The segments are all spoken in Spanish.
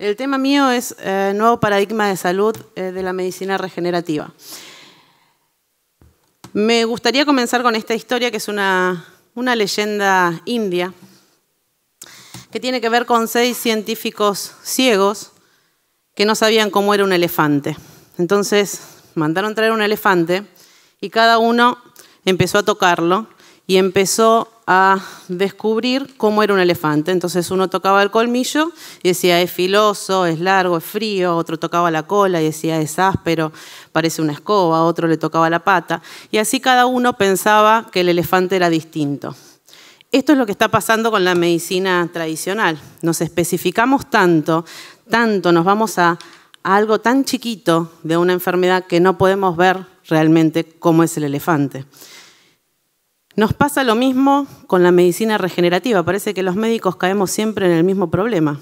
El tema mío es eh, nuevo paradigma de salud eh, de la medicina regenerativa. Me gustaría comenzar con esta historia que es una, una leyenda india que tiene que ver con seis científicos ciegos que no sabían cómo era un elefante. Entonces mandaron traer un elefante y cada uno empezó a tocarlo y empezó a descubrir cómo era un elefante. Entonces uno tocaba el colmillo y decía, es filoso, es largo, es frío, otro tocaba la cola y decía, es áspero, parece una escoba, otro le tocaba la pata. Y así cada uno pensaba que el elefante era distinto. Esto es lo que está pasando con la medicina tradicional. Nos especificamos tanto, tanto, nos vamos a, algo tan chiquito de una enfermedad que no podemos ver realmente cómo es el elefante. Nos pasa lo mismo con la medicina regenerativa. Parece que los médicos caemos siempre en el mismo problema.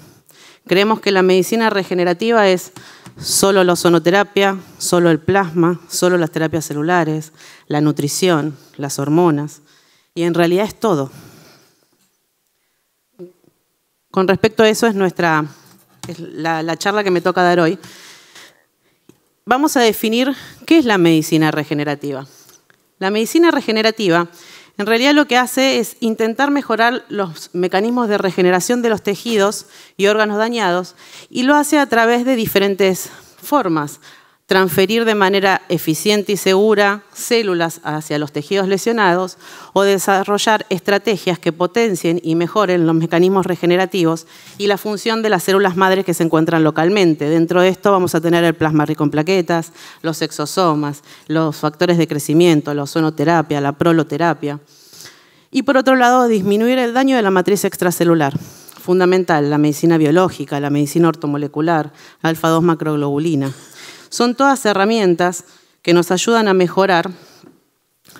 Creemos que la medicina regenerativa es solo la ozonoterapia, solo el plasma, solo las terapias celulares, la nutrición, las hormonas. Y en realidad es todo. Con respecto a eso es nuestra la, la charla que me toca dar hoy. Vamos a definir qué es la medicina regenerativa. La medicina regenerativa en realidad lo que hace es intentar mejorar los mecanismos de regeneración de los tejidos y órganos dañados y lo hace a través de diferentes formas transferir de manera eficiente y segura células hacia los tejidos lesionados o desarrollar estrategias que potencien y mejoren los mecanismos regenerativos y la función de las células madres que se encuentran localmente. Dentro de esto vamos a tener el plasma rico en plaquetas, los exosomas, los factores de crecimiento, la ozonoterapia, la proloterapia. Y por otro lado, disminuir el daño de la matriz extracelular fundamental, la medicina biológica, la medicina ortomolecular, alfa-2 macroglobulina son todas herramientas que nos ayudan a mejorar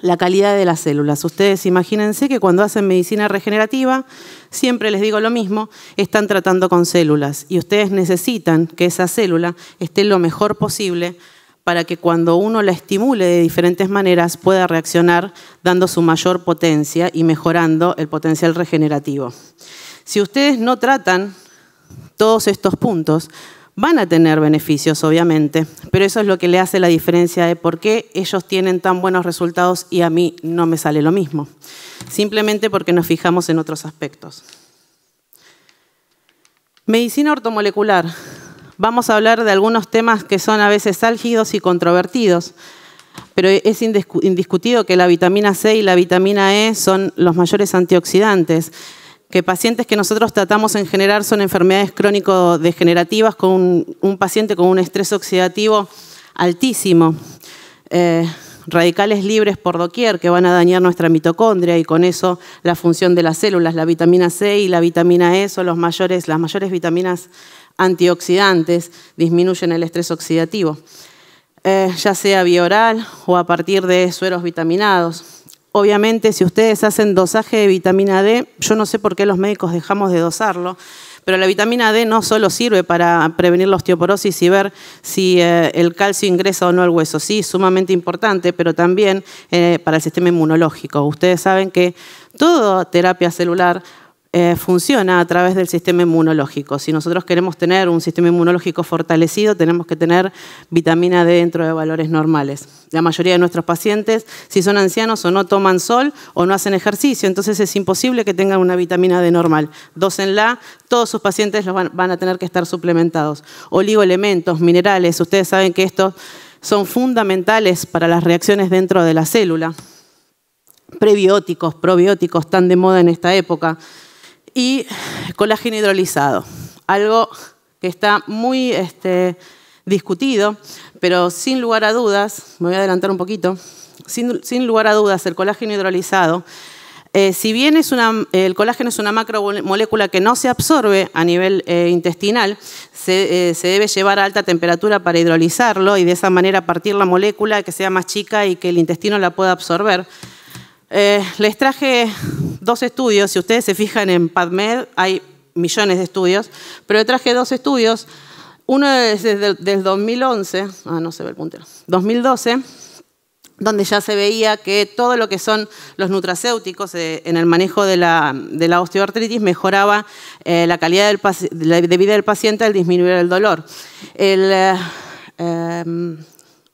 la calidad de las células. Ustedes imagínense que cuando hacen medicina regenerativa, siempre les digo lo mismo, están tratando con células y ustedes necesitan que esa célula esté lo mejor posible para que cuando uno la estimule de diferentes maneras pueda reaccionar dando su mayor potencia y mejorando el potencial regenerativo. Si ustedes no tratan todos estos puntos, van a tener beneficios, obviamente, pero eso es lo que le hace la diferencia de por qué ellos tienen tan buenos resultados y a mí no me sale lo mismo, simplemente porque nos fijamos en otros aspectos. Medicina ortomolecular. Vamos a hablar de algunos temas que son a veces álgidos y controvertidos, pero es indiscutido que la vitamina C y la vitamina E son los mayores antioxidantes que pacientes que nosotros tratamos en general son enfermedades crónico-degenerativas con un, paciente con un estrés oxidativo altísimo, eh, radicales libres por doquier que van a dañar nuestra mitocondria y con eso la función de las células, la vitamina C y la vitamina E son las mayores vitaminas antioxidantes, disminuyen el estrés oxidativo, eh, ya sea vía oral o a partir de sueros vitaminados Obviamente, si ustedes hacen dosaje de vitamina D, yo no sé por qué los médicos dejamos de dosarlo, pero la vitamina D no solo sirve para prevenir la osteoporosis y ver si eh, el calcio ingresa o no al hueso, sí, sumamente importante, pero también eh, para el sistema inmunológico. Ustedes saben que toda terapia celular eh, funciona a través del sistema inmunológico. Si nosotros queremos tener un sistema inmunológico fortalecido, tenemos que tener vitamina D dentro de valores normales. La mayoría de nuestros pacientes, si son ancianos o no toman sol o no hacen ejercicio, entonces es imposible que tengan una vitamina D normal. en la, todos sus pacientes van, van a tener que estar suplementados. Oligoelementos, minerales, ustedes saben que estos son fundamentales para las reacciones dentro de la célula. Prebióticos, probióticos, tan de moda en esta época y colágeno hidrolizado, algo que está muy este, discutido, pero sin lugar a dudas, me voy a adelantar un poquito, sin, lugar a dudas el colágeno hidrolizado, eh, si bien es una, el colágeno es una macromolécula que no se absorbe a nivel eh, intestinal, eh, se, debe llevar a alta temperatura para hidrolizarlo y de esa manera partir la molécula que sea más chica y que el intestino la pueda absorber. Eh, les traje dos estudios, si ustedes se fijan en PADMED hay millones de estudios, pero les traje dos estudios, uno es desde 2011, ah, no se ve el puntero, 2012, donde ya se veía que todo lo que son los nutracéuticos eh, en el manejo de la, osteoartritis mejoraba eh, la calidad de vida del paciente al disminuir el dolor. El, em,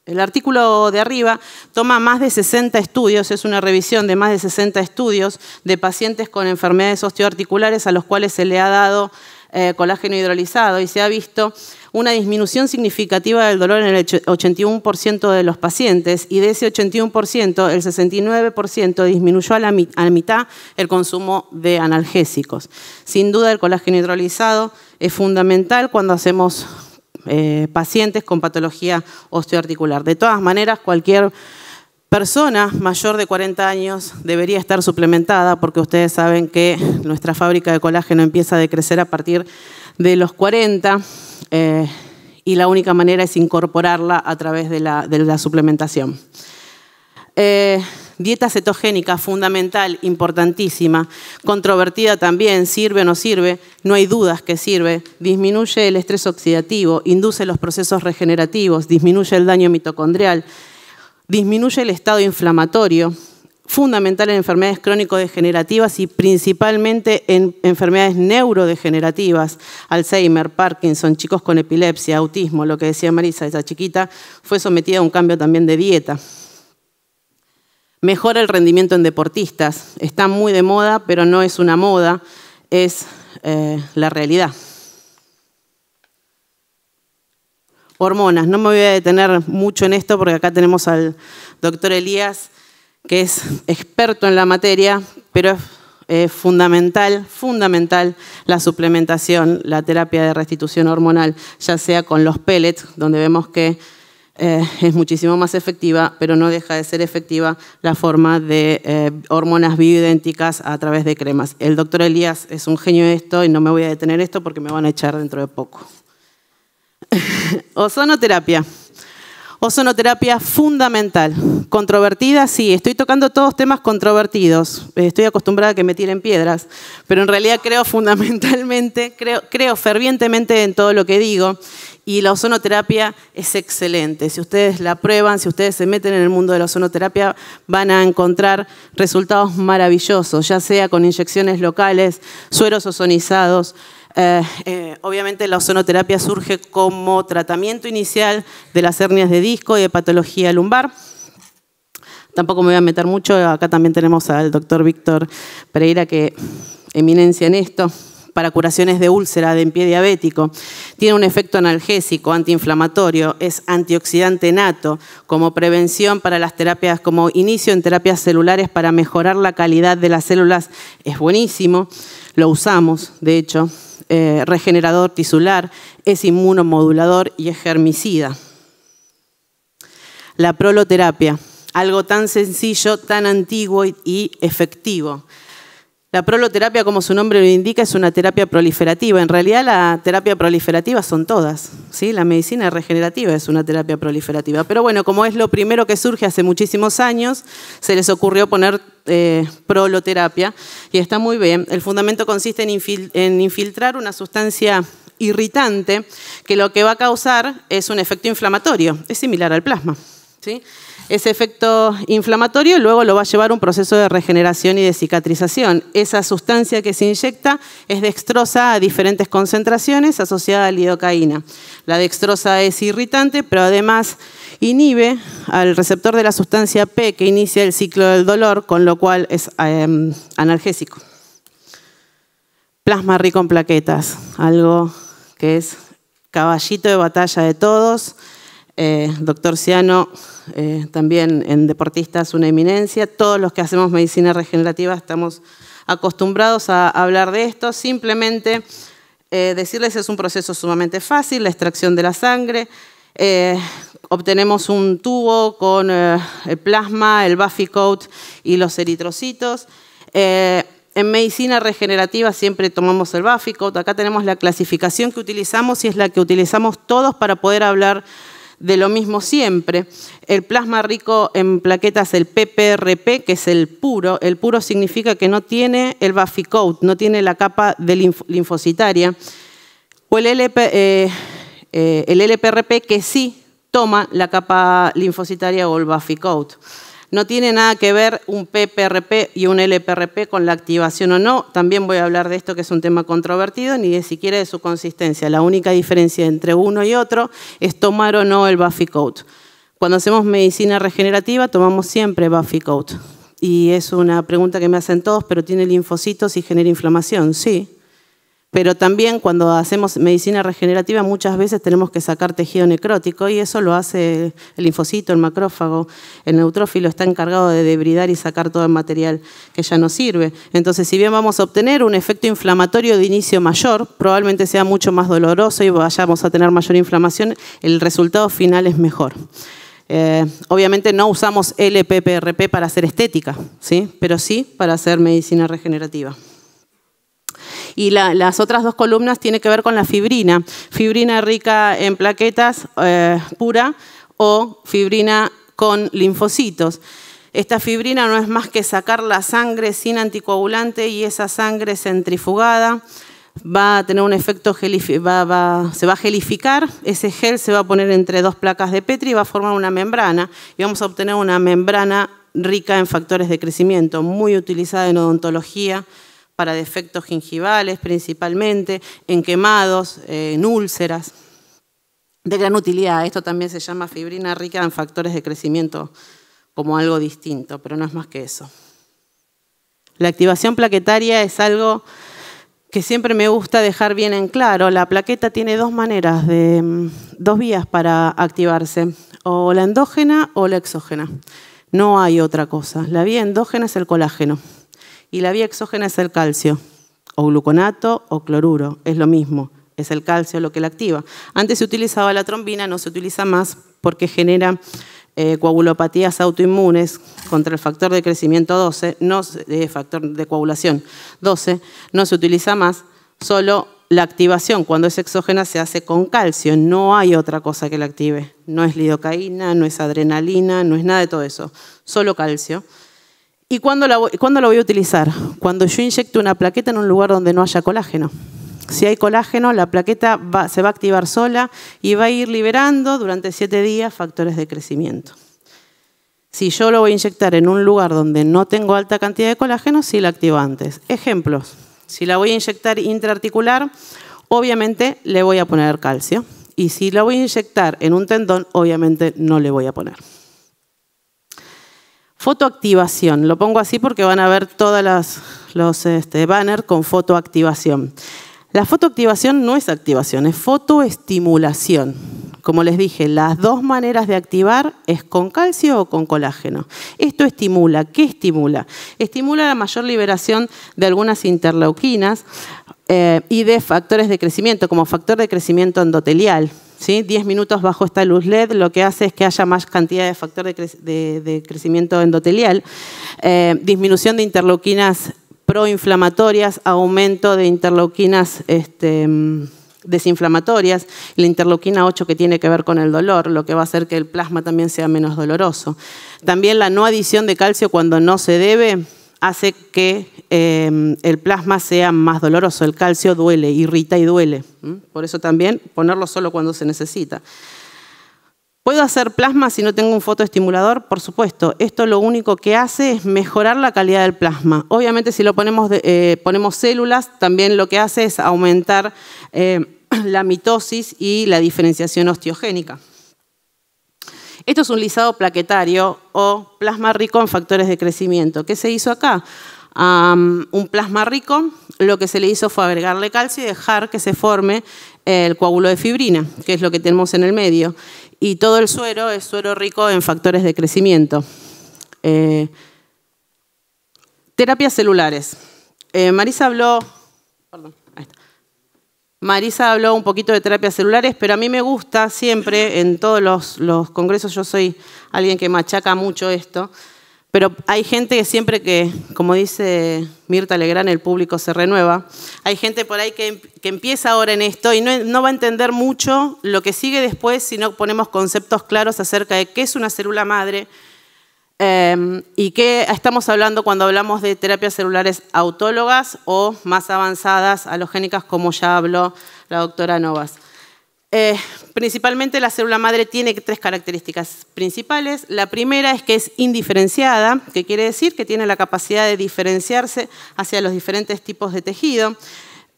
el artículo de arriba toma más de 60 estudios, es una revisión de más de 60 estudios de pacientes con enfermedades osteoarticulares a los cuales se le ha dado eh, colágeno hidrolizado y se ha visto una disminución significativa del dolor en el 81% de los pacientes y de ese 81% el 69% disminuyó a la mitad el consumo de analgésicos. Sin duda el colágeno hidrolizado es fundamental cuando hacemos eh, pacientes con patología osteoarticular. De todas maneras, cualquier persona mayor de 40 años debería estar suplementada porque ustedes saben que nuestra fábrica de colágeno empieza a decrecer a partir de los 40 eh, y la única manera es incorporarla a través de la, suplementación. Eh, dieta cetogénica fundamental, importantísima, controvertida también, sirve o no sirve, no hay dudas que sirve, disminuye el estrés oxidativo, induce los procesos regenerativos, disminuye el daño mitocondrial, disminuye el estado inflamatorio, fundamental en enfermedades crónico-degenerativas y principalmente en enfermedades neurodegenerativas, Alzheimer, Parkinson, chicos con epilepsia, autismo, lo que decía Marisa, esa chiquita fue sometida a un cambio también de dieta. Mejora el rendimiento en deportistas. Está muy de moda, pero no es una moda, es eh, la realidad. Hormonas. No me voy a detener mucho en esto porque acá tenemos al doctor Elías, que es experto en la materia, pero es eh, fundamental, fundamental la suplementación, la terapia de restitución hormonal, ya sea con los pellets, donde vemos que eh, es muchísimo más efectiva, pero no deja de ser efectiva la forma de eh, hormonas bioidénticas a través de cremas. El doctor Elías es un genio de esto y no me voy a detener esto porque me van a echar dentro de poco. Ozonoterapia. Ozonoterapia fundamental. Controvertida, sí, estoy tocando todos temas controvertidos. Eh, estoy acostumbrada a que me tiren piedras, pero en realidad creo fundamentalmente, creo, creo fervientemente en todo lo que digo y la ozonoterapia es excelente. Si ustedes la prueban, si ustedes se meten en el mundo de la ozonoterapia, van a encontrar resultados maravillosos, ya sea con inyecciones locales, sueros ozonizados. Eh, eh, obviamente la ozonoterapia surge como tratamiento inicial de las hernias de disco y de patología lumbar. Tampoco me voy a meter mucho, acá también tenemos al doctor Víctor Pereira, que eminencia en esto para curaciones de úlcera de en pie diabético. Tiene un efecto analgésico, antiinflamatorio, es antioxidante nato, como prevención para las terapias, como inicio en terapias celulares para mejorar la calidad de las células, es buenísimo, lo usamos, de hecho, eh, regenerador tisular, es inmunomodulador y es germicida. La proloterapia, algo tan sencillo, tan antiguo y efectivo. La proloterapia, como su nombre lo indica, es una terapia proliferativa. En realidad la terapia proliferativa son todas. ¿sí? La medicina regenerativa es una terapia proliferativa. Pero bueno, como es lo primero que surge hace muchísimos años, se les ocurrió poner eh, proloterapia y está muy bien. El fundamento consiste en, en infiltrar una sustancia irritante que lo que va a causar es un efecto inflamatorio. Es similar al plasma. ¿sí? Ese efecto inflamatorio luego lo va a llevar un proceso de regeneración y de cicatrización. Esa sustancia que se inyecta es dextrosa a diferentes concentraciones asociada a lidocaína. La dextrosa es irritante, pero además inhibe al receptor de la sustancia P que inicia el ciclo del dolor, con lo cual es em, analgésico. Plasma rico en plaquetas, algo que es caballito de batalla de todos eh, doctor Ciano, eh, también en deportistas una eminencia. Todos los que hacemos medicina regenerativa estamos acostumbrados a hablar de esto. Simplemente decirles eh, decirles es un proceso sumamente fácil, la extracción de la sangre. obtenemos un tubo con el plasma, el Buffy coat y los eritrocitos. En medicina regenerativa siempre tomamos el buffy coat. Acá tenemos la clasificación que utilizamos y es la que utilizamos todos para poder hablar de lo mismo siempre. El plasma rico en plaquetas, el PPRP, que es el puro. El puro significa que no tiene el buffy coat, no tiene la capa linfocitaria. O el, LPRP, eh, eh, que sí toma la capa linfocitaria o el buffy coat. No tiene nada que ver un PPRP y un LPRP con la activación o no. También voy a hablar de esto que es un tema controvertido, ni de siquiera de su consistencia. La única diferencia entre uno y otro es tomar o no el Buffy coat. Cuando hacemos medicina regenerativa tomamos siempre Buffy coat. Y es una pregunta que me hacen todos, pero tiene linfocitos y genera inflamación. Sí, pero también cuando hacemos medicina regenerativa muchas veces tenemos que sacar tejido necrótico y eso lo hace el linfocito, el macrófago, el neutrófilo está encargado de debridar y sacar todo el material que ya no sirve. Entonces, si bien vamos a obtener un efecto inflamatorio de inicio mayor, probablemente sea mucho más doloroso y vayamos a tener mayor inflamación, el resultado final es mejor. Eh, obviamente no usamos LPPRP para hacer estética, ¿sí? pero sí para hacer medicina regenerativa. Y las otras dos columnas tienen que ver con la fibrina. Fibrina rica en plaquetas eh, pura o fibrina con linfocitos. Esta fibrina no es más que sacar la sangre sin anticoagulante y esa sangre centrifugada va a tener un efecto, se va a gelificar, ese gel se va a poner entre dos placas de Petri y va a formar una membrana y vamos a obtener una membrana rica en factores de crecimiento, muy utilizada en odontología, para defectos gingivales principalmente, en quemados, eh, en úlceras. De gran utilidad, esto también se llama fibrina rica en factores de crecimiento como algo distinto, pero no es más que eso. La activación plaquetaria es algo que siempre me gusta dejar bien en claro. La plaqueta tiene dos maneras, mm, dos vías para activarse, o la endógena o la exógena. No hay otra cosa. La vía endógena es el colágeno. Y la vía exógena es el calcio, o gluconato o cloruro, es lo mismo, es el calcio lo que la activa. Antes se utilizaba la trombina, no se utiliza más porque genera eh, coagulopatías autoinmunes contra el factor de crecimiento 12, no, eh, factor de coagulación 12, no se utiliza más, solo la activación cuando es exógena se hace con calcio, no hay otra cosa que la active, no es lidocaína, no es adrenalina, no es nada de todo eso, solo calcio. ¿Y cuándo la, voy, a utilizar? Cuando yo inyecto una plaqueta en un lugar donde no haya colágeno. Si hay colágeno, la plaqueta se va a activar sola y va a ir liberando durante siete días factores de crecimiento. Si yo lo voy a inyectar en un lugar donde no tengo alta cantidad de colágeno, sí la activo antes. Ejemplos. Si la voy a inyectar intraarticular, obviamente le voy a poner calcio. Y si la voy a inyectar en un tendón, obviamente no le voy a poner. Fotoactivación, lo pongo así porque van a ver todos los este, banners con fotoactivación. La fotoactivación no es activación, es fotoestimulación. Como les dije, las dos maneras de activar es con calcio o con colágeno. Esto estimula. ¿Qué estimula? Estimula la mayor liberación de algunas interleuquinas eh, y de factores de crecimiento, como factor de crecimiento endotelial. 10 minutos bajo esta luz LED lo que hace es que haya más cantidad de factor de, crecimiento endotelial, eh, disminución de interleuquinas proinflamatorias, aumento de interleuquinas este, desinflamatorias, la interleuquina 8 que tiene que ver con el dolor, lo que va a hacer que el plasma también sea menos doloroso. También la no adición de calcio cuando no se debe hace que em, el plasma sea más doloroso. El calcio duele, irrita y duele. Por eso también ponerlo solo cuando se necesita. ¿Puedo hacer plasma si no tengo un fotoestimulador? Por supuesto. Esto lo único que hace es mejorar la calidad del plasma. Obviamente si lo ponemos, eh, ponemos células, también lo que hace es aumentar eh, la mitosis y la diferenciación osteogénica. Esto es un lisado plaquetario o plasma rico en factores de crecimiento. ¿Qué se hizo acá? un plasma rico, lo que se le hizo fue agregarle calcio y dejar que se forme el coágulo de fibrina, que es lo que tenemos en el medio. Y todo el suero es suero rico en factores de crecimiento. Eh, terapias celulares. Eh, Marisa habló... Perdón. Marisa habló un poquito de terapias celulares, pero a mí me gusta siempre, en todos los, congresos, yo soy alguien que machaca mucho esto, pero hay gente que siempre que, como dice Mirta Legrán, el público se renueva, hay gente por ahí que, empieza ahora en esto y no, va a entender mucho lo que sigue después si no ponemos conceptos claros acerca de qué es una célula madre, Em, ¿Y qué estamos hablando cuando hablamos de terapias celulares autólogas o más avanzadas, alogénicas, como ya habló la doctora Novas? Eh, principalmente la célula madre tiene tres características principales. La primera es que es indiferenciada, que quiere decir que tiene la capacidad de diferenciarse hacia los diferentes tipos de tejido.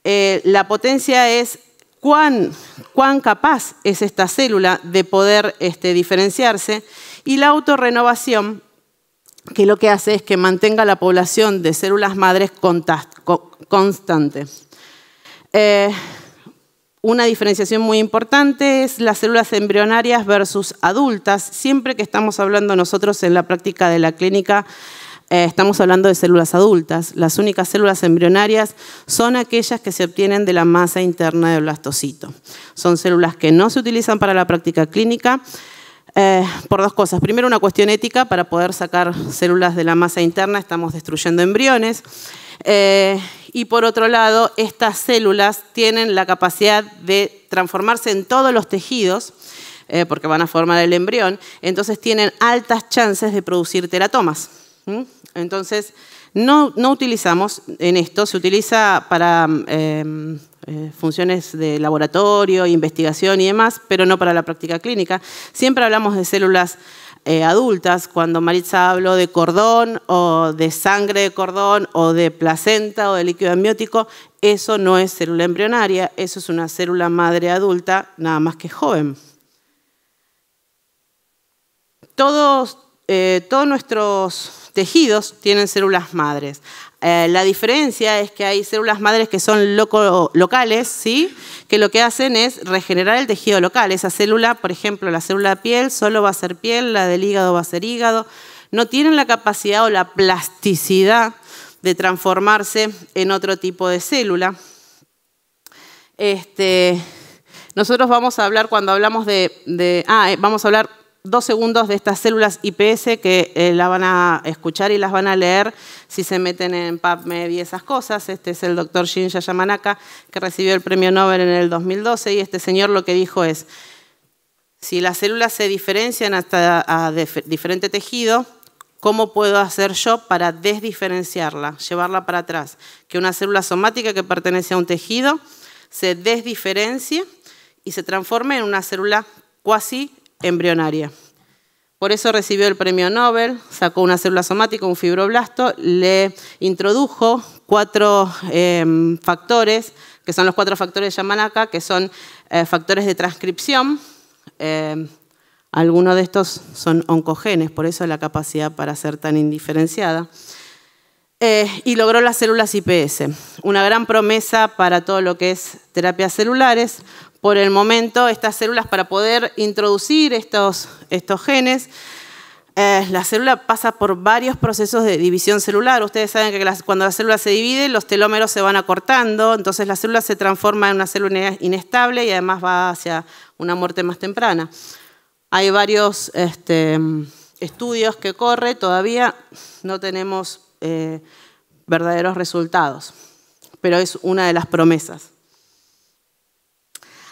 Eh, la potencia es cuán, capaz es esta célula de poder este, diferenciarse. Y la autorrenovación que lo que hace es que mantenga la población de células madres constante. Eh, una diferenciación muy importante es las células embrionarias versus adultas. Siempre que estamos hablando nosotros en la práctica de la clínica, eh, estamos hablando de células adultas. Las únicas células embrionarias son aquellas que se obtienen de la masa interna del blastocito. Son células que no se utilizan para la práctica clínica, eh, por dos cosas. Primero, una cuestión ética, para poder sacar células de la masa interna estamos destruyendo embriones. Eh, y por otro lado, estas células tienen la capacidad de transformarse en todos los tejidos, eh, porque van a formar el embrión, entonces tienen altas chances de producir teratomas. Entonces, no, utilizamos en esto, se utiliza para em, eh, funciones de laboratorio, investigación y demás, pero no para la práctica clínica. Siempre hablamos de células eh, adultas, cuando Maritza habló de cordón o de sangre de cordón o de placenta o de líquido amniótico, eso no es célula embrionaria, eso es una célula madre adulta, nada más que joven. Todos, eh, todos nuestros tejidos tienen células madres. Eh, la diferencia es que hay células madres que son locales, ¿sí? que lo que hacen es regenerar el tejido local. Esa célula, por ejemplo, la célula de piel solo va a ser piel, la del hígado va a ser hígado. No tienen la capacidad o la plasticidad de transformarse en otro tipo de célula. Este, nosotros vamos a hablar cuando hablamos de, de ah, eh, vamos a hablar dos segundos de estas células IPS que eh, la van a escuchar y las van a leer si se meten en PubMed y esas cosas. Este es el doctor Shinya Yamanaka, que recibió el premio Nobel en el 2012, y este señor lo que dijo es, si las células se diferencian hasta a diferente tejido, ¿cómo puedo hacer yo para desdiferenciarla, llevarla para atrás? Que una célula somática que pertenece a un tejido se desdiferencie y se transforme en una célula cuasi embrionaria. Por eso recibió el premio Nobel, sacó una célula somática, un fibroblasto, le introdujo cuatro em, factores, que son los cuatro factores de Yamanaka, que son eh, factores de transcripción. Em, algunos de estos son oncogenes, por eso la capacidad para ser tan indiferenciada. Eh, y logró las células IPS, una gran promesa para todo lo que es terapias celulares, por el momento estas células para poder introducir estos, estos genes. Eh, la célula pasa por varios procesos de división celular. Ustedes saben que cuando la célula se divide, los telómeros se van acortando, entonces la célula se transforma en una célula inestable y además va hacia una muerte más temprana. Hay varios este, estudios que corre, todavía no tenemos eh, verdaderos resultados, pero es una de las promesas.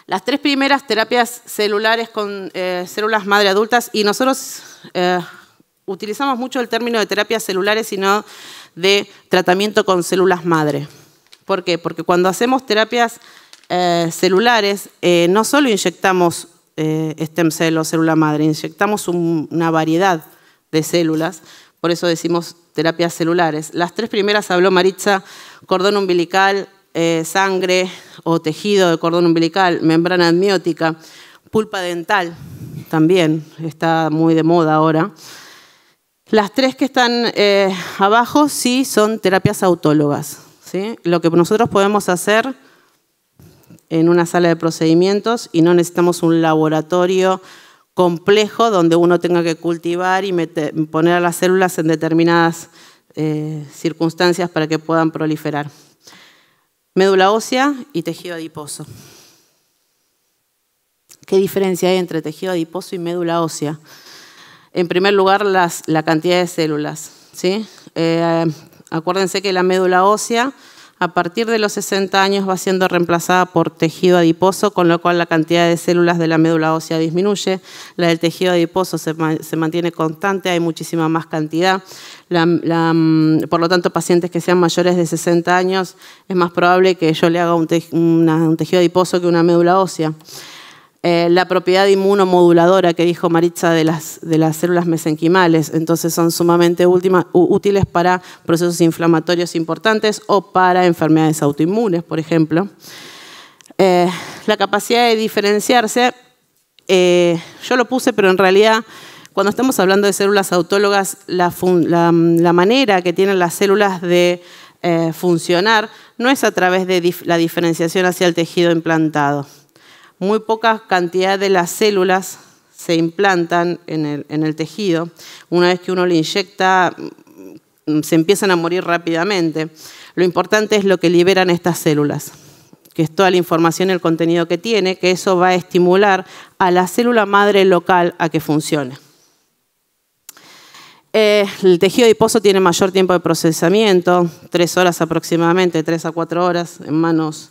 Las tres primeras terapias celulares con eh, células madre adultas, y nosotros eh, utilizamos mucho el término de terapias celulares, sino de tratamiento con células madre. ¿Por qué? Porque cuando hacemos terapias eh, celulares, no solo inyectamos stem cell o célula madre, inyectamos una variedad de células, por eso decimos terapias celulares. Las tres primeras habló Maritza, cordón umbilical, eh, sangre o tejido de cordón umbilical, membrana amniótica, pulpa dental, también está muy de moda ahora. Las tres que están eh, abajo sí son terapias autólogas. ¿sí? Lo que nosotros podemos hacer en una sala de procedimientos y no necesitamos un laboratorio complejo donde uno tenga que cultivar y poner a las células en determinadas eh, circunstancias para que puedan proliferar médula ósea y tejido adiposo. ¿Qué diferencia hay entre tejido adiposo y médula ósea? En primer lugar, la cantidad de células. ¿sí? Eh, acuérdense que la médula ósea a partir de los 60 años va siendo reemplazada por tejido adiposo, con lo cual la cantidad de células de la médula ósea disminuye, la del tejido adiposo se, mantiene constante, hay muchísima más cantidad. Mm, por lo tanto, pacientes que sean mayores de 60 años, es más probable que yo le haga un tejido adiposo que una médula ósea. Eh, la propiedad inmunomoduladora que dijo Maritza de las, células mesenquimales. Entonces son sumamente útiles para procesos inflamatorios importantes o para enfermedades autoinmunes, por ejemplo. Eh, la capacidad de diferenciarse, eh, yo lo puse, pero en realidad cuando estamos hablando de células autólogas, la, manera que tienen las células de funcionar no es a través de la diferenciación hacia el tejido implantado muy poca cantidad de las células se implantan en el, tejido. Una vez que uno le inyecta, mm, se empiezan a morir rápidamente. Lo importante es lo que liberan estas células que es toda la información, el contenido que tiene, que eso va a estimular a la célula madre local a que funcione. Eh, el tejido adiposo tiene mayor tiempo de procesamiento, tres horas aproximadamente, tres a cuatro horas en manos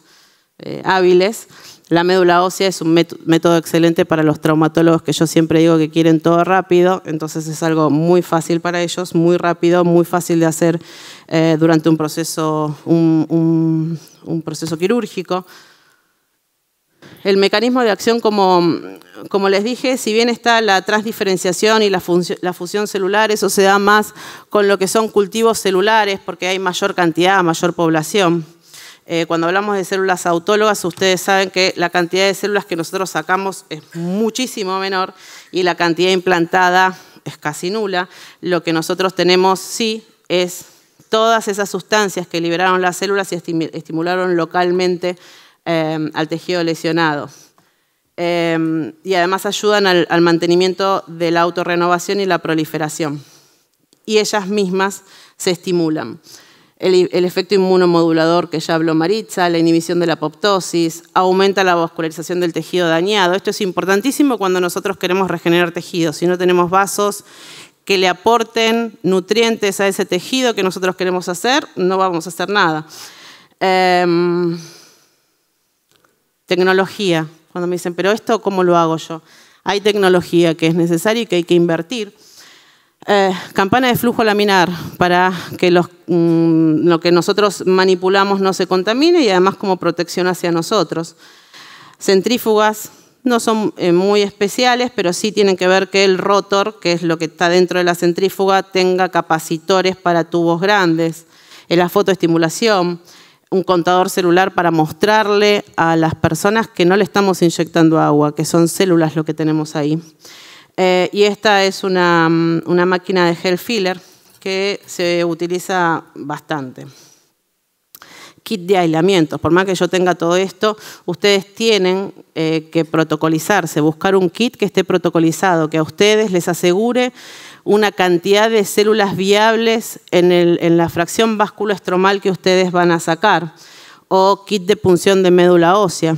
eh, hábiles. La médula ósea es un método excelente para los traumatólogos que yo siempre digo que quieren todo rápido, entonces es algo muy fácil para ellos, muy rápido, muy fácil de hacer eh, durante un proceso, un, proceso quirúrgico. El mecanismo de acción, como, les dije, si bien está la transdiferenciación y la, la, fusión celular, eso se da más con lo que son cultivos celulares, porque hay mayor cantidad, mayor población. Eh, cuando hablamos de células autólogas, ustedes saben que la cantidad de células que nosotros sacamos es muchísimo menor y la cantidad implantada es casi nula. Lo que nosotros tenemos sí es todas esas sustancias que liberaron las células y estimularon localmente eh, al tejido lesionado. Eh, y además ayudan al, al mantenimiento de la autorrenovación y la proliferación. Y ellas mismas se estimulan el, efecto inmunomodulador que ya habló Maritza, la inhibición de la apoptosis, aumenta la vascularización del tejido dañado. Esto es importantísimo cuando nosotros queremos regenerar tejidos. Si no tenemos vasos que le aporten nutrientes a ese tejido que nosotros queremos hacer, no vamos a hacer nada. Em, tecnología. Cuando me dicen, pero esto, ¿cómo lo hago yo? Hay tecnología que es necesaria y que hay que invertir. Eh, campana de flujo laminar para que mm, lo que nosotros manipulamos no se contamine y además como protección hacia nosotros. Centrífugas no son eh, muy especiales, pero sí tienen que ver que el rotor, que es lo que está dentro de la centrífuga, tenga capacitores para tubos grandes. En la fotoestimulación, un contador celular para mostrarle a las personas que no le estamos inyectando agua, que son células lo que tenemos ahí. Eh, y esta es mm, una, máquina de gel filler que se utiliza bastante kit de aislamiento. Por más que yo tenga todo esto, ustedes tienen eh, que protocolizarse, buscar un kit que esté protocolizado, que a ustedes les asegure una cantidad de células viables en, el, en la fracción vasculoestromal que ustedes van a sacar, o kit de punción de médula ósea.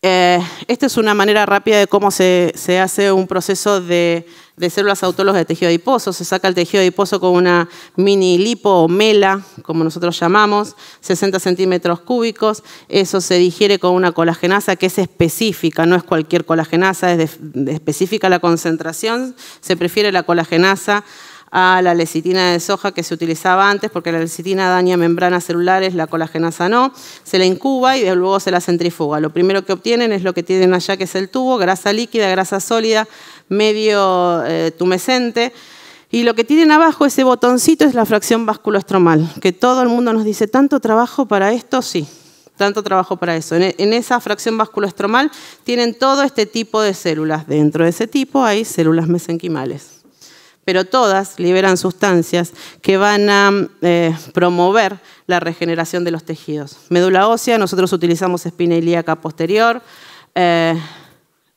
Eh, esta es una manera rápida de cómo se, hace un proceso de, células autólogas de tejido adiposo. Se saca el tejido adiposo con una mini lipo o mela, como nosotros llamamos, 60 centímetros cúbicos. Eso se digiere con una colagenasa que es específica, no es cualquier colagenasa, es específica la concentración. Se prefiere la colagenasa a la lecitina de soja que se utilizaba antes, porque la lecitina daña membranas celulares, la colagenasa no, se la incuba y luego se la centrifuga. Lo primero que obtienen es lo que tienen allá, que es el tubo, grasa líquida, grasa sólida, medio eh, tumescente. Y lo que tienen abajo, ese botoncito, es la fracción vasculoestromal, que todo el mundo nos dice, ¿tanto trabajo para esto? Sí, tanto trabajo para eso. En, esa fracción vasculoestromal tienen todo este tipo de células. Dentro de ese tipo hay células mesenquimales pero todas liberan sustancias que van a eh, promover la regeneración de los tejidos. Médula ósea, nosotros utilizamos espina ilíaca posterior. Eh,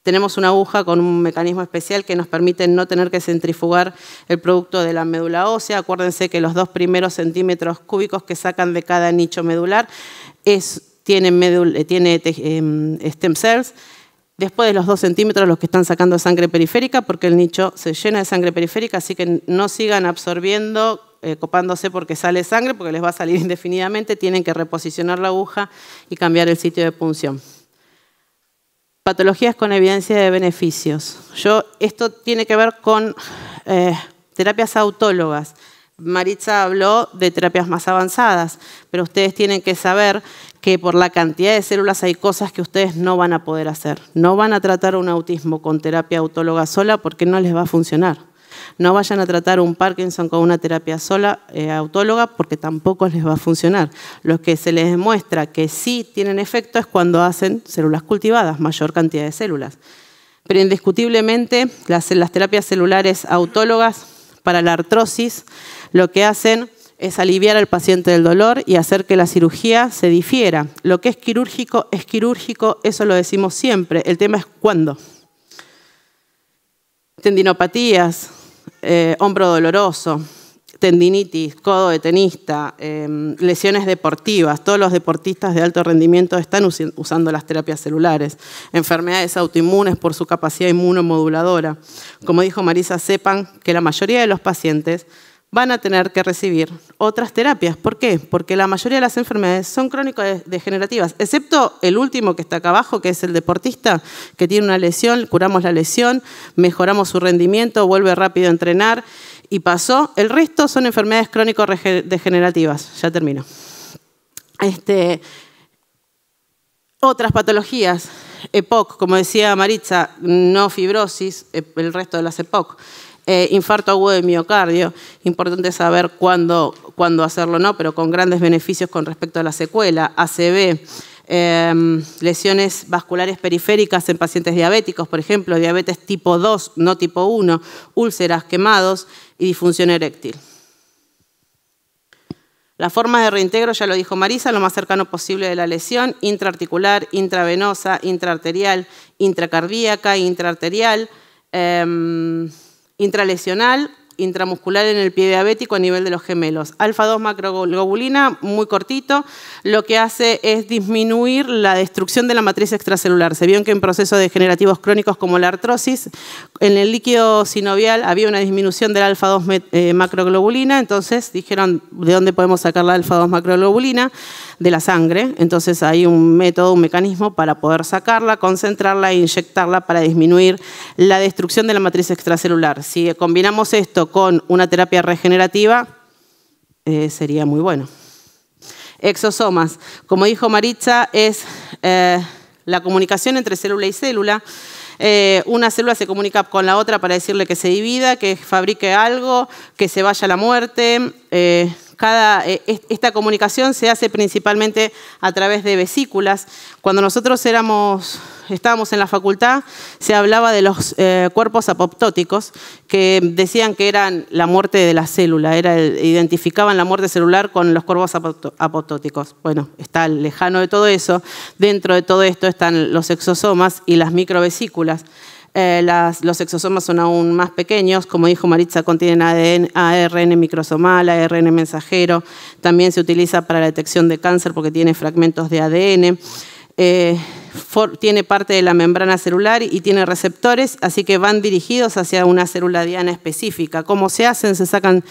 tenemos una aguja con un mecanismo especial que nos permite no tener que centrifugar el producto de la médula ósea. Acuérdense que los dos primeros centímetros cúbicos que sacan de cada nicho medular tienen, tiene, eh, em, stem cells Después de los 2 centímetros los que están sacando sangre periférica, porque el nicho se llena de sangre periférica, así que no sigan absorbiendo, eh, copándose porque sale sangre, porque les va a salir indefinidamente, tienen que reposicionar la aguja y cambiar el sitio de punción. Patologías con evidencia de beneficios. Yo, esto tiene que ver con eh, terapias autólogas. Maritza habló de terapias más avanzadas, pero ustedes tienen que saber que por la cantidad de células hay cosas que ustedes no van a poder hacer. No van a tratar un autismo con terapia autóloga sola porque no les va a funcionar. No vayan a tratar un Parkinson con una terapia sola eh, autóloga porque tampoco les va a funcionar. Lo que se les demuestra que sí tienen efecto es cuando hacen células cultivadas, mayor cantidad de células. Pero indiscutiblemente las, las terapias celulares autólogas para la artrosis lo que hacen es aliviar al paciente del dolor y hacer que la cirugía se difiera. Lo que es quirúrgico es quirúrgico, eso lo decimos siempre. El tema es cuándo. Tendinopatías, eh, hombro doloroso, tendinitis, codo de tenista, em, lesiones deportivas. Todos los deportistas de alto rendimiento están usando las terapias celulares. Enfermedades autoinmunes por su capacidad inmunomoduladora. Como dijo Marisa, sepan que la mayoría de los pacientes van a tener que recibir otras terapias. ¿Por qué? Porque la mayoría de las enfermedades son crónico-degenerativas, excepto el último que está acá abajo, que es el deportista, que tiene una lesión, curamos la lesión, mejoramos su rendimiento, vuelve rápido a entrenar y pasó. El resto son enfermedades crónico-degenerativas. Ya termino. Este, otras patologías, EPOC, como decía Maritza, no fibrosis, el resto de las EPOC. Eh, infarto agudo de miocardio, importante saber cuándo, cuándo hacerlo o no, pero con grandes beneficios con respecto a la secuela, ACB, em, lesiones vasculares periféricas en pacientes diabéticos, por ejemplo, diabetes tipo 2, no tipo 1, úlceras, quemados y disfunción eréctil. Las formas de reintegro, ya lo dijo Marisa, lo más cercano posible de la lesión, intraarticular, intravenosa, intraarterial, intracardíaca, intraarterial. Em, intralesional intramuscular en el pie diabético a nivel de los gemelos. Alfa-2 macroglobulina, muy cortito, lo que hace es disminuir la destrucción de la matriz extracelular. Se vio que en procesos degenerativos crónicos como la artrosis, en el líquido sinovial había una disminución de la alfa-2 eh, macroglobulina, entonces dijeron de dónde podemos sacar la alfa-2 macroglobulina, de la sangre, entonces hay un método, un mecanismo para poder sacarla, concentrarla e inyectarla para disminuir la destrucción de la matriz extracelular. Si combinamos esto con una terapia regenerativa eh, sería muy bueno. Exosomas. Como dijo Maritza, es eh, la comunicación entre célula y célula. Eh, una célula se comunica con la otra para decirle que se divida, que fabrique algo, que se vaya a la muerte, eh, esta comunicación se hace principalmente a través de vesículas. Cuando nosotros estábamos en la facultad, se hablaba de los eh, cuerpos apoptóticos, que decían que eran la muerte de la célula, identificaban la muerte celular con los cuerpos apoptóticos. Bueno, está lejano de todo eso. Dentro de todo esto están los exosomas y las microvesículas. Eh, los exosomas son aún más pequeños, como dijo Maritza, contienen ADN, ARN microsomal, ARN mensajero, también se utiliza para la detección de cáncer porque tiene fragmentos de ADN. Eh, tiene parte de la membrana celular y tiene receptores, así que van dirigidos hacia una célula diana específica. ¿Cómo se hacen? Se sacan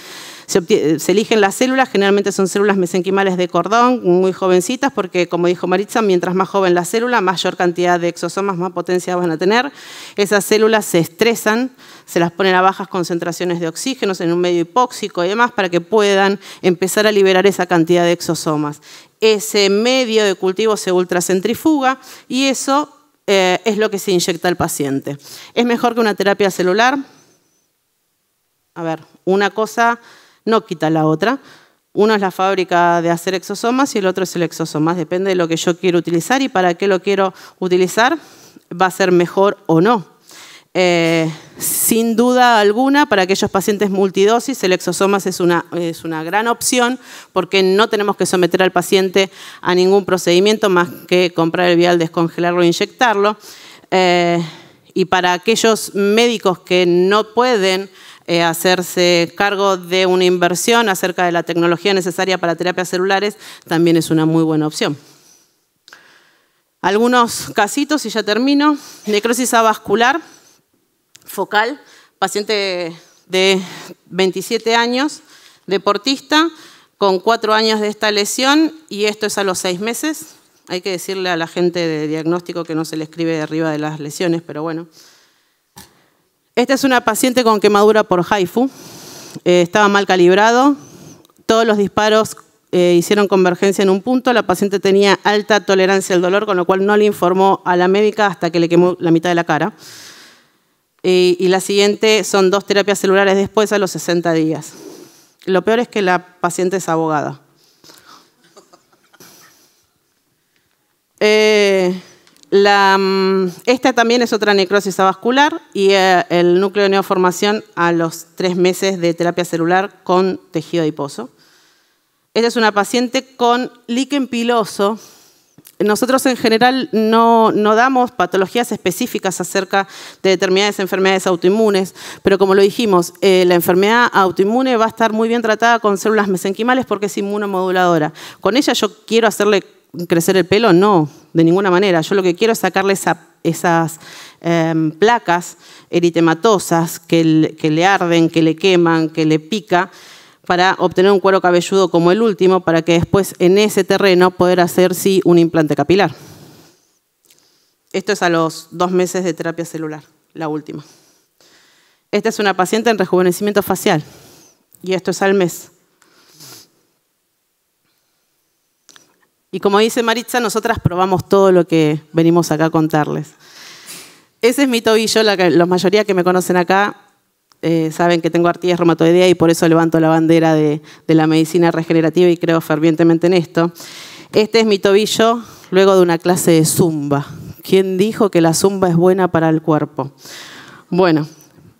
eh, se, eligen las células, generalmente son células mesenquimales de cordón, muy jovencitas, porque como dijo Maritza, mientras más joven la célula, mayor cantidad de exosomas, más potencia van a tener. Esas células se estresan, se las ponen a bajas concentraciones de oxígenos en un medio hipóxico y demás para que puedan empezar a liberar esa cantidad de exosomas. Ese medio de cultivo se ultracentrifuga y eso eh, es lo que se inyecta al paciente. ¿Es mejor que una terapia celular? A ver, una cosa no quita la otra. Uno es la fábrica de hacer exosomas y el otro es el exosoma. Depende de lo que yo quiero utilizar y para qué lo quiero utilizar, va a ser mejor o no. Eh, sin duda alguna, para aquellos pacientes multidosis, el exosomas es una, es una gran opción porque no tenemos que someter al paciente a ningún procedimiento más que comprar el vial, descongelarlo e inyectarlo. Eh, y para aquellos médicos que no pueden eh, hacerse cargo de una inversión acerca de la tecnología necesaria para terapias celulares, también es una muy buena opción. Algunos casitos, y ya termino, necrosis avascular focal, paciente de 27 años, deportista, con cuatro años de esta lesión y esto es a los seis meses. Hay que decirle a la gente de diagnóstico que no se le escribe de arriba de las lesiones, pero bueno. Esta es una paciente con quemadura por HIFU, eh, estaba mal calibrado. Todos los disparos eh, hicieron convergencia en un punto. La paciente tenía alta tolerancia al dolor, con lo cual no le informó a la médica hasta que le quemó la mitad de la cara. Eh, y la siguiente son dos terapias celulares después a los 60 días. Lo peor es que la paciente es abogada. Eh, Mm, esta también es otra necrosis avascular y eh, el núcleo de neoformación a los tres meses de terapia celular con tejido adiposo. Esta es una paciente con líquen piloso. Nosotros en general no, damos patologías específicas acerca de determinadas enfermedades autoinmunes, pero como lo dijimos, eh, la enfermedad autoinmune va a estar muy bien tratada con células mesenquimales porque es inmunomoduladora. ¿Con ella yo quiero hacerle crecer el pelo? No, de ninguna manera. Yo lo que quiero es sacarle esas em, placas eritematosas que, le arden, que le queman, que le pica, para obtener un cuero cabelludo como el último, para que después en ese terreno poder hacer sí un implante capilar. Esto es a los dos meses de terapia celular, la última. Esta es una paciente en rejuvenecimiento facial y esto es al mes. Y como dice Maritza, nosotras probamos todo lo que venimos acá a contarles. Ese es mi tobillo, la, mayoría que me conocen acá eh, saben que tengo artritis reumatoidea y por eso levanto la bandera de, de la medicina regenerativa y creo fervientemente en esto. Este es mi tobillo luego de una clase de zumba. ¿Quién dijo que la zumba es buena para el cuerpo? Bueno,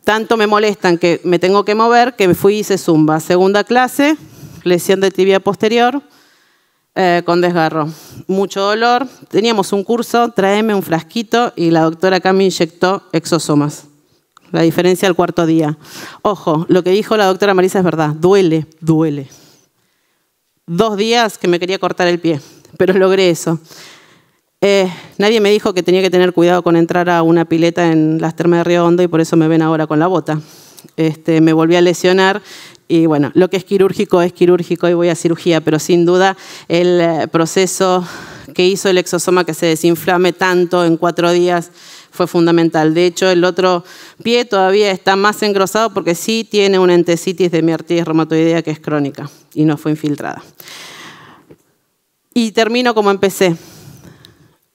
tanto me molestan que me tengo que mover que me fui y hice zumba. Segunda clase, lesión de tibia posterior eh, con desgarro, mucho dolor. Teníamos un curso, tráeme un frasquito y la doctora acá me inyectó exosomas. La diferencia al cuarto día. Ojo, lo que dijo la doctora Marisa es verdad, duele, duele. Dos días que me quería cortar el pie, pero logré eso. Eh, nadie me dijo que tenía que tener cuidado con entrar a una pileta en las termas de Río Hondo y por eso me ven ahora con la bota. Este, me volví a lesionar y bueno, lo que es quirúrgico es quirúrgico y voy a cirugía, pero sin duda el eh, proceso que hizo el exosoma que se desinflame tanto en cuatro días fue fundamental. De hecho, el otro pie todavía está más engrosado porque sí tiene una entesitis de miartitis reumatoidea que es crónica y no fue infiltrada. Y termino como empecé.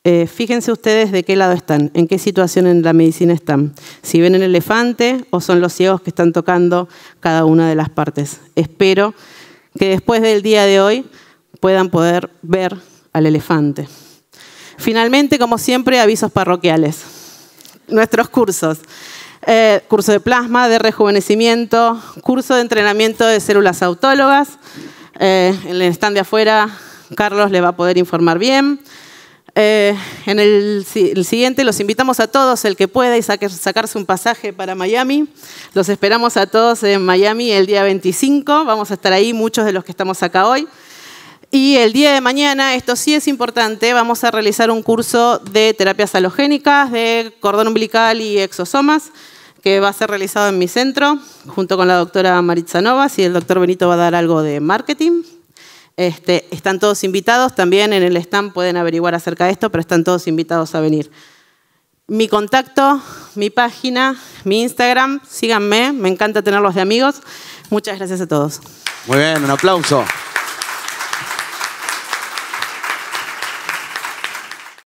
Eh, fíjense ustedes de qué lado están, en qué situación en la medicina están. Si ven el elefante o son los ciegos que están tocando cada una de las partes. Espero que después del día de hoy puedan poder ver al elefante. Finalmente, como siempre, avisos parroquiales. Nuestros cursos. Eh, curso de plasma, de rejuvenecimiento, curso de entrenamiento de células autólogas. Eh, en el stand de afuera, Carlos le va a poder informar bien. Eh, en el, siguiente los invitamos a todos, el que pueda, y sacarse un pasaje para Miami. Los esperamos a todos en Miami el día 25. Vamos a estar ahí muchos de los que estamos acá hoy. Y el día de mañana, esto sí es importante, vamos a realizar un curso de terapias halogénicas, de cordón umbilical y exosomas, que va a ser realizado en mi centro, junto con la doctora Maritza Novas y el doctor Benito va a dar algo de marketing. Este, están todos invitados, también en el stand pueden averiguar acerca de esto, pero están todos invitados a venir. Mi contacto, mi página, mi Instagram, síganme, me encanta tenerlos de amigos. Muchas gracias a todos. Muy bien, un aplauso.